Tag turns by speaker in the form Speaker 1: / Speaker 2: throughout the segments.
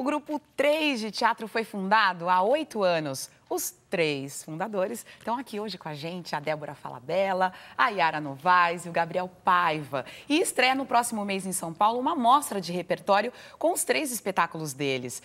Speaker 1: O grupo 3 de teatro foi fundado há oito anos. Os três fundadores estão aqui hoje com a gente, a Débora Falabella, a Yara Novaes e o Gabriel Paiva. E estreia no próximo mês em São Paulo uma mostra de repertório com os três espetáculos deles.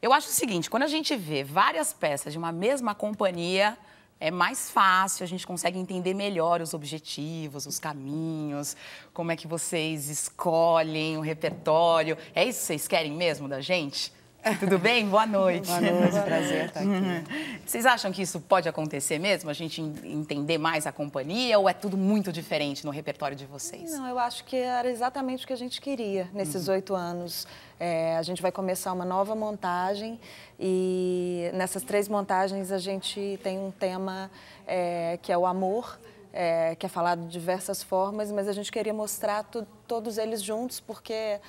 Speaker 1: Eu acho o seguinte, quando a gente vê várias peças de uma mesma companhia, é mais fácil, a gente consegue entender melhor os objetivos, os caminhos, como é que vocês escolhem o repertório. É isso que vocês querem mesmo da gente? Tudo bem? Boa noite. Boa noite, prazer estar aqui. Uhum. Vocês acham que isso pode acontecer mesmo? A gente entender mais a companhia ou é tudo muito diferente no repertório de vocês?
Speaker 2: Não, eu acho que era exatamente o que a gente queria nesses uhum. oito uhum. anos. É, a gente vai começar uma nova montagem e nessas três montagens a gente tem um tema é, que é o amor. É, que é falado de diversas formas, mas a gente queria mostrar todos eles juntos, porque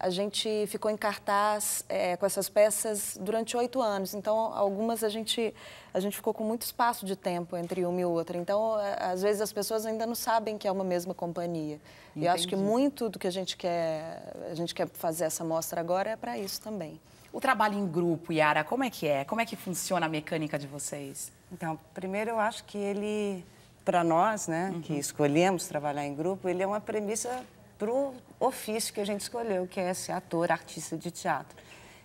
Speaker 2: a gente ficou em cartaz é, com essas peças durante oito anos. Então, algumas a gente, a gente ficou com muito espaço de tempo entre uma e outra. Então, às vezes as pessoas ainda não sabem que é uma mesma companhia. Entendi. E eu acho que muito do que a gente quer, a gente quer fazer essa mostra
Speaker 1: agora é para isso também. O trabalho em grupo, Yara, como é que é? Como é que funciona a mecânica de vocês? Então, primeiro eu acho que ele, para nós, né,
Speaker 3: uhum. que escolhemos trabalhar em grupo, ele é uma premissa para o ofício que a gente escolheu, que é ser ator, artista de teatro.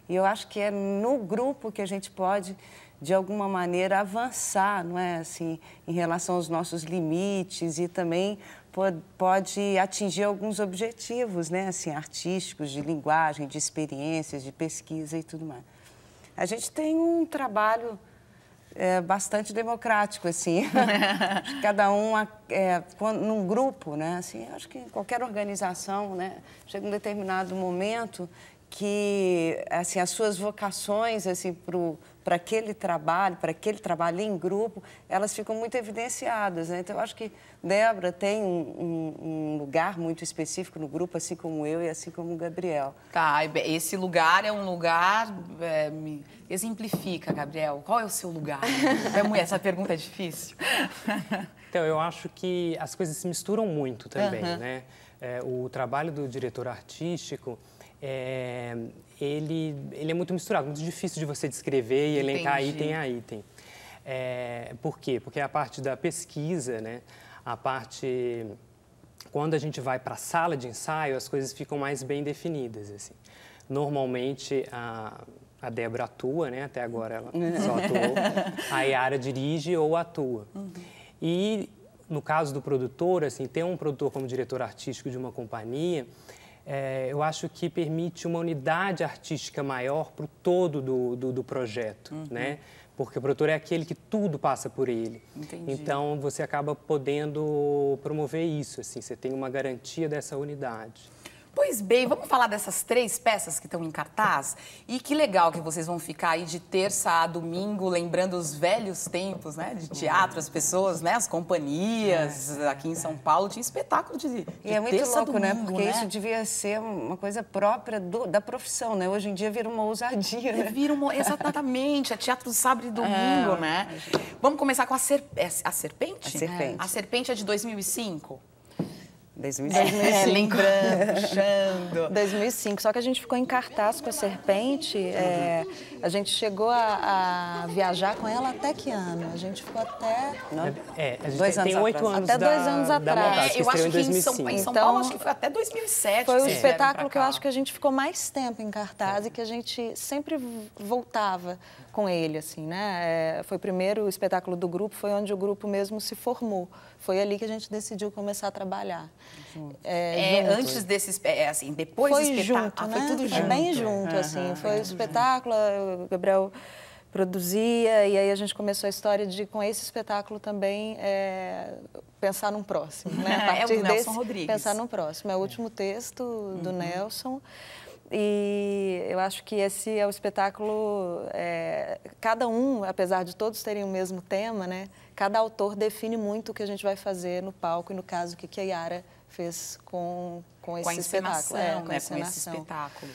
Speaker 3: E eu acho que é no grupo que a gente pode, de alguma maneira, avançar, não é? Assim, em relação aos nossos limites e também pode atingir alguns objetivos, né? Assim, artísticos, de linguagem, de experiências, de pesquisa e tudo mais. A gente tem um trabalho é, bastante democrático, assim. Cada um é, num grupo, né? Assim, acho que em qualquer organização, né? Chega um determinado momento que assim as suas vocações assim para aquele trabalho, para aquele trabalho em grupo, elas ficam muito evidenciadas. Né? Então, eu acho que Débora tem
Speaker 1: um, um, um, lugar muito específico no grupo, assim como eu e assim como o Gabriel. Tá, esse lugar é um lugar. É, exemplifica, Gabriel. Qual é o seu lugar? É essa pergunta é difícil.
Speaker 4: Então, eu acho que as coisas se misturam muito também, uhum. né? É, o trabalho do diretor artístico é, ele, ele é muito misturado, muito difícil de você descrever e elencar Entendi. item a item. É, por quê? Porque a parte da pesquisa, né? a parte... Quando a gente vai para a sala de ensaio, as coisas ficam mais bem definidas. Assim. Normalmente, a, a Débora atua, né? até agora ela uhum. só atuou, a Yara dirige ou atua. Uhum. E no caso do produtor, assim, ter um produtor como diretor artístico de uma companhia é, eu acho que permite uma unidade artística maior para o todo do, do, do projeto, uhum. né? Porque o produtor é aquele que tudo passa por ele. Entendi. Então, você acaba podendo promover isso, assim, você tem uma garantia dessa unidade.
Speaker 1: Pois bem, vamos falar dessas três peças que estão em cartaz? E que legal que vocês vão ficar aí de terça a domingo, lembrando os velhos tempos, né? De teatro, as pessoas, né? As companhias é. aqui em São Paulo, tinha espetáculo de, de E é muito louco, né? domingo, né? Porque né? isso
Speaker 3: devia ser uma coisa própria do, da
Speaker 1: profissão, né? Hoje em dia vira uma ousadia, é, né? Vira uma, exatamente, é teatro do sábado e é, domingo, é, né? Gente... Vamos começar com a, serp a, a né? Serpente? A Serpente. É. A Serpente é de 2005?
Speaker 3: 2005. É, é lembrando.
Speaker 1: 2005. Só que a gente ficou em
Speaker 2: cartaz com a Serpente. É, a gente chegou a, a, viajar com ela até que ano? A gente ficou até...
Speaker 3: Não? É, a gente dois tem oito anos, anos Até dois anos atrás. Da é, que eu acho que em São, em São então,
Speaker 2: Paulo, acho que foi até 2007. Foi o um espetáculo que eu acho que a gente ficou mais tempo em cartaz é. e que a gente sempre voltava com ele, assim, né? É, foi o primeiro espetáculo do grupo, foi onde o grupo mesmo se formou. Foi ali que a gente decidiu começar a
Speaker 1: trabalhar. É, é, antes desses, é, assim, depois foi do espetáculo, junto, ah, né? foi tudo junto. Foi bem
Speaker 2: junto, assim, foi o espetáculo, o Gabriel produzia e aí a gente começou a história de com esse espetáculo também é, pensar num próximo, né? A partir é o Nelson desse, Rodrigues. pensar num próximo. É o último é. texto do uhum. Nelson. E eu acho que esse é o espetáculo é, cada um, apesar de todos terem o mesmo tema, né, cada autor define muito o que a gente vai fazer no palco e no caso o que, que a Yara fez com, com esse com a espetáculo. É, com, né, com esse
Speaker 1: espetáculo.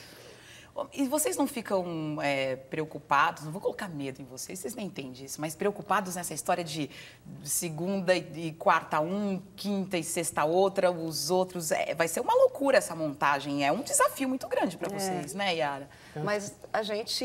Speaker 1: E vocês não ficam é, preocupados, não vou colocar medo em vocês, vocês nem entendem isso, mas preocupados nessa história de segunda e quarta um, quinta e sexta outra, os outros. É, vai ser uma loucura essa montagem, é um desafio muito grande para é. vocês, é. né, Yara? Mas a gente,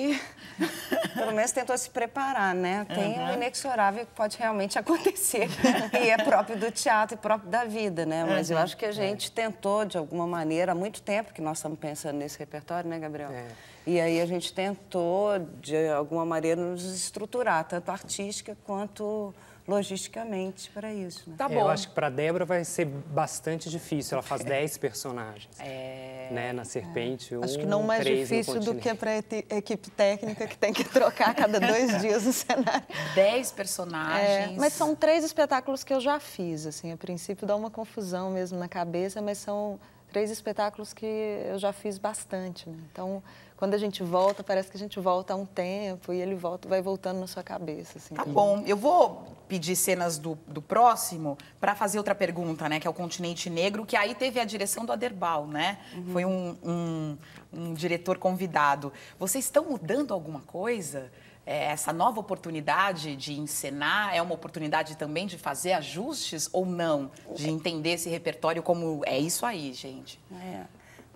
Speaker 1: pelo menos, tentou se preparar, né? Tem
Speaker 3: uhum. o inexorável que pode realmente acontecer, e é próprio do teatro e próprio da vida, né? Mas uhum. eu acho que a é. gente tentou, de alguma maneira, há muito tempo que nós estamos pensando nesse repertório, né, Gabriel? É. E aí a gente tentou, de alguma maneira, nos estruturar, tanto artística quanto logisticamente para isso. Né? Tá é, bom. Eu acho que
Speaker 4: para Débora vai ser bastante difícil. Ela faz 10 personagens. É. Né? Na Serpente, é. um, Acho que não mais difícil do que
Speaker 2: para equipe técnica que tem que trocar a cada dois
Speaker 1: dias o cenário. 10 personagens. É, mas
Speaker 2: são três espetáculos que eu já fiz, assim. A princípio dá uma confusão mesmo na cabeça, mas são três espetáculos que eu já fiz bastante, né? Então, quando a gente volta, parece que a gente volta há um tempo e ele volta, vai voltando na sua cabeça. Assim, tá também. bom.
Speaker 1: Eu vou pedir cenas do, do próximo para fazer outra pergunta, né? Que é o Continente Negro, que aí teve a direção do Aderbal, né? Uhum. Foi um, um, um diretor convidado. Vocês estão mudando alguma coisa? é, essa nova oportunidade de encenar é uma oportunidade também de fazer ajustes ou não? De entender esse repertório como é isso aí, gente. É.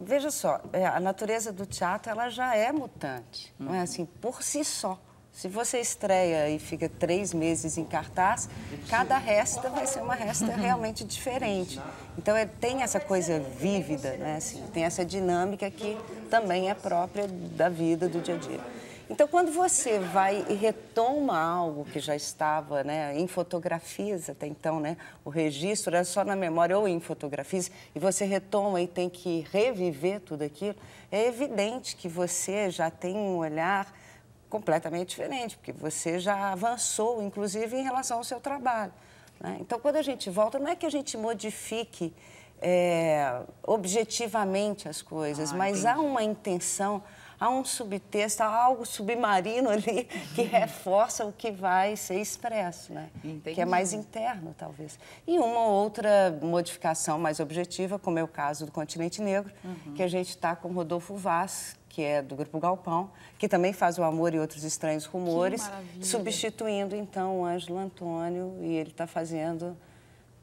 Speaker 1: Veja só,
Speaker 3: é, a natureza do teatro ela já é mutante, não é uhum. assim, por si só. Se você estreia e fica três meses em cartaz, cada resta vai ser uma resta realmente diferente. Então, é, tem essa coisa vívida, né? Assim, tem essa dinâmica que também é própria da vida, do dia a dia. Então, quando você vai e retoma algo que já estava né, em fotografias até então, né, o registro era é só na memória ou em fotografias, e você retoma e tem que reviver tudo aquilo, é evidente que você já tem um olhar completamente diferente, porque você já avançou, inclusive, em relação ao seu trabalho. Né? Então, quando a gente volta, não é que a gente modifique é, objetivamente as coisas, ah, mas entendi. há uma intenção há um subtexto, há algo submarino ali que reforça o que vai ser expresso, né? Entendi. Que é mais interno, talvez. E uma outra modificação mais objetiva, como é o caso do Continente Negro, uhum. que a gente está com Rodolfo Vaz, que é do Grupo Galpão, que também faz O Amor e Outros Estranhos Rumores, substituindo então o Ângelo Antônio, e ele está fazendo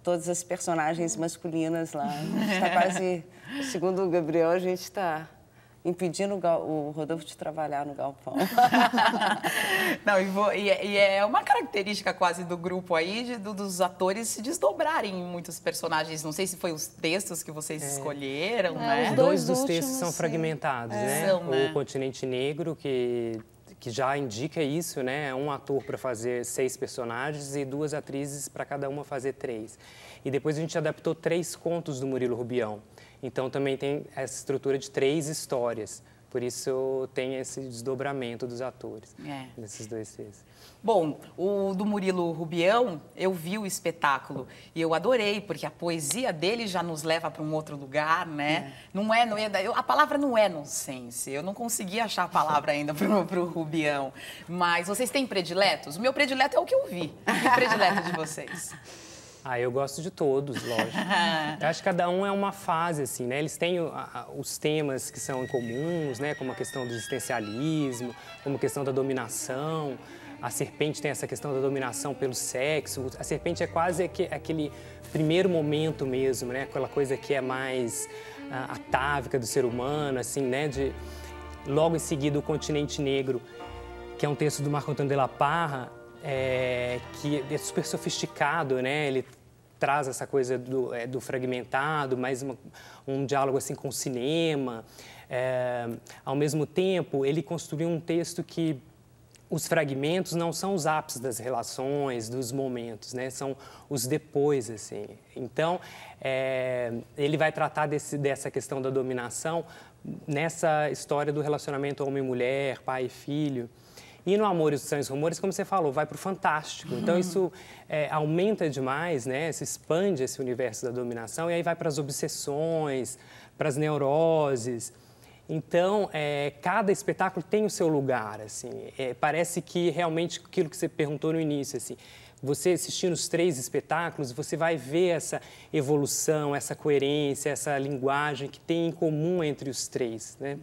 Speaker 3: todas as personagens uhum. masculinas lá. A gente está quase, segundo o Gabriel, a gente está impedindo o, Rodolfo de trabalhar no galpão.
Speaker 1: Não, e, vou, e, é, e, é uma característica quase do grupo aí, de, do, dos atores se desdobrarem em muitos personagens. Não sei se foi os textos que vocês é. escolheram, é, né? Dois, dois dos últimos, textos são sim. fragmentados, é. né? São, né? O
Speaker 4: Continente Negro, que que já indica isso, né? É um ator para fazer seis personagens e duas atrizes para cada uma fazer três. E depois a gente adaptou três contos do Murilo Rubião. Então também tem essa estrutura de três histórias. Por isso tem esse desdobramento dos atores é. nesses dois filmes. Bom,
Speaker 1: o do Murilo Rubião, eu vi o espetáculo e eu adorei, porque a poesia dele já nos leva para um outro lugar, né? É. Não é, não é, eu, a palavra não é nonsense, eu não consegui achar a palavra ainda para o Rubião. Mas vocês têm prediletos? O meu predileto é o que eu vi, o predileto de vocês.
Speaker 4: Ah, eu gosto de todos, lógico. eu acho que cada um é uma fase, assim, né? Eles têm os temas que são comuns, né? Como a questão do existencialismo, como a questão da dominação. A serpente tem essa questão da dominação pelo sexo. A serpente é quase aquele primeiro momento mesmo, né? Aquela coisa que é mais ah, atávica do ser humano, assim, né? De... Logo em seguida, o Continente Negro, que é um texto do Marco Antônio de la Parra, é, que é super sofisticado, né? Ele traz essa coisa do, é, do fragmentado, mais uma, um diálogo assim com o cinema. É, ao mesmo tempo, ele construiu um texto que os fragmentos não são os ápices das relações, dos momentos, né? São os depois, assim. Então, é, ele vai tratar desse, dessa questão da dominação nessa história do relacionamento homem-mulher, pai e filho. E no Amor e Sonhos Rumores, como você falou, vai para o fantástico. Então uhum. isso é, aumenta demais, né? Se expande esse universo da dominação e aí vai para as obsessões, para as neuroses. Então, é, cada espetáculo tem o seu lugar, assim. É, parece que realmente aquilo que você perguntou no início, assim, você assistindo os três espetáculos, você vai ver essa evolução, essa coerência, essa linguagem que tem em comum entre os três, né?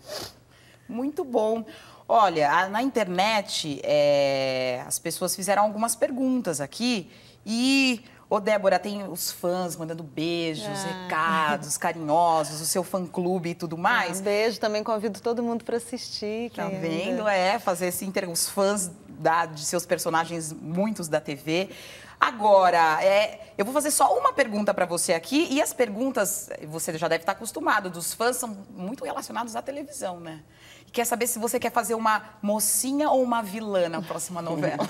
Speaker 1: Muito bom. Olha, a, na internet é, as pessoas fizeram algumas perguntas aqui e Ô, Débora, tem os fãs mandando beijos, ah. recados carinhosos, o seu fã-clube e tudo ah, mais. Um beijo, também convido todo mundo para assistir. Tá vendo? É, fazer esse inter... os fãs da, de seus personagens, muitos da TV. Agora, é, eu vou fazer só uma pergunta para você aqui, e as perguntas, você já deve estar acostumado, dos fãs são muito relacionados à televisão, né? E quer saber se você quer fazer uma mocinha ou uma vilã na próxima hum. novela.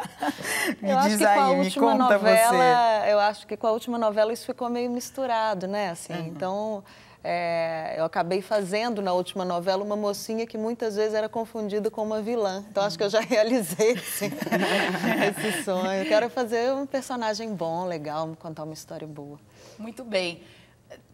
Speaker 1: me eu diz aí, me conta novela,
Speaker 2: você. Eu acho que com a última novela isso ficou meio misturado, né? Assim, uhum. Então, é, eu acabei fazendo na última novela uma mocinha que muitas vezes era confundida com uma vilã. Então acho que eu já realizei esse, assim, esse sonho. Eu quero fazer um personagem bom, legal, contar uma história boa. Muito bem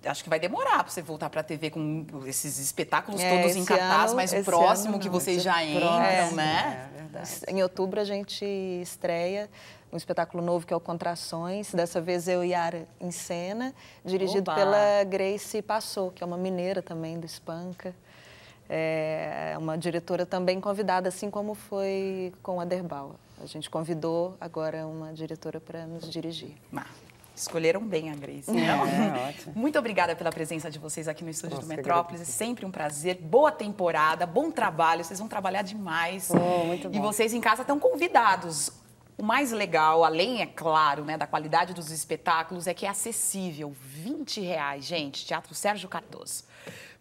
Speaker 1: acho que vai demorar para você voltar para a TV com esses espetáculos é, todos em cartaz, ano, mas o próximo ano, que vocês já entram, é, né?
Speaker 2: É, em outubro a gente estreia um espetáculo novo que é o Contrações. Dessa vez eu e Ara em cena, dirigido Oba. pela Grace Passou, que é uma mineira também do Espanca. É uma diretora também convidada, assim como foi com a Derbal. A gente convidou
Speaker 1: agora uma diretora para nos dirigir. Mas... Escolheram bem a Grace. Né? É, Muito obrigada pela presença de vocês aqui no estúdio Nossa, do Metrópolis. É sempre um prazer. Boa temporada, bom trabalho. Vocês vão trabalhar demais. Oh, e vocês em casa estão convidados o mais legal, além, é claro, né, da qualidade dos espetáculos, é que é acessível. 20 reais, gente. Teatro Sérgio Cardoso.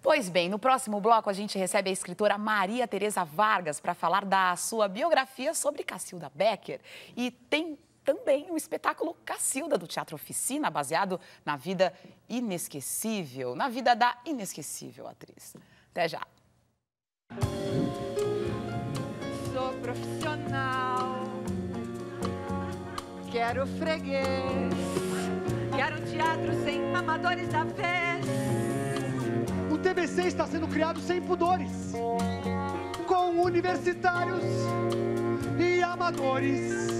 Speaker 1: Pois bem, no próximo bloco a gente recebe a escritora Maria Tereza Vargas para falar da sua biografia sobre Cacilda Becker. E tem também o espetáculo Cacilda do Teatro Oficina, baseado na vida inesquecível, na vida da inesquecível atriz. Até já! quero freguês. Quero teatro sem
Speaker 2: amadores
Speaker 4: da fé. O TBC está sendo criado sem pudores. Com universitários e amadores.